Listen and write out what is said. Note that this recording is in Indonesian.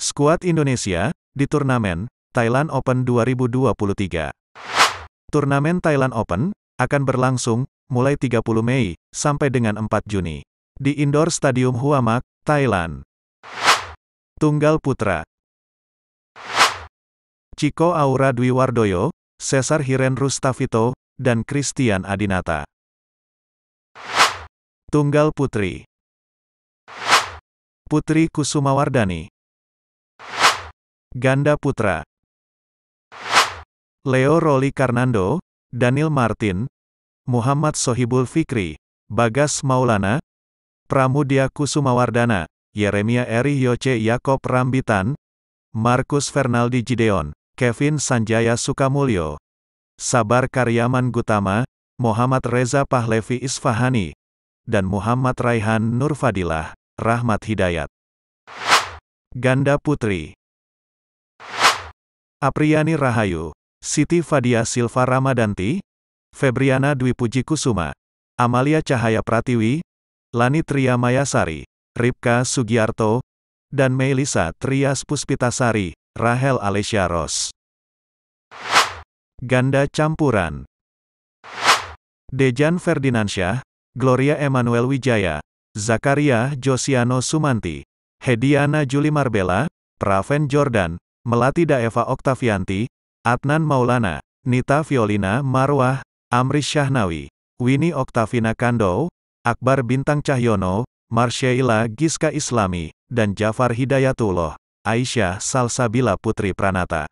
Skuad Indonesia, di turnamen Thailand Open 2023. Turnamen Thailand Open akan berlangsung mulai 30 Mei sampai dengan 4 Juni di Indoor Stadium Huamak, Thailand. Tunggal Putra Ciko Aura Dwi Wardoyo, Cesar Hiren Rustavito, dan Christian Adinata. Tunggal Putri Putri Kusumawardani Ganda putra. Leo Roli Karnando, Daniel Martin, Muhammad Sohibul Fikri, Bagas Maulana, Pramudia Kusumawardana, Yeremia Eri Yoce Yakob Rambitan, Markus Fernaldi Jideon, Kevin Sanjaya Sukamulyo, Sabar Karyaman Gutama, Muhammad Reza Pahlevi Isfahani, dan Muhammad Raihan Nurfadilah, Rahmat Hidayat. Ganda Putri Apriani Rahayu, Siti Fadia Silva Ramadanti, Febriana Dwi Puji Kusuma, Amalia Cahaya Pratiwi, Lani Tria Mayasari, Ripka Sugiarto, dan Melisa Trias Puspitasari, Rahel Alessia Ros. Ganda campuran Dejan Ferdinansyah, Gloria Emanuel Wijaya, Zakaria Josiano Sumanti, Hediana Juli Marbella, Praven Jordan, Melati Daeva Oktavianti, Adnan Maulana, Nita Violina Marwah, Amri Syahnawi, Wini Oktavina Kando, Akbar Bintang Cahyono, Marsheila Giska Islami, dan Jafar Hidayatullah, Aisyah Salsabila Putri Pranata.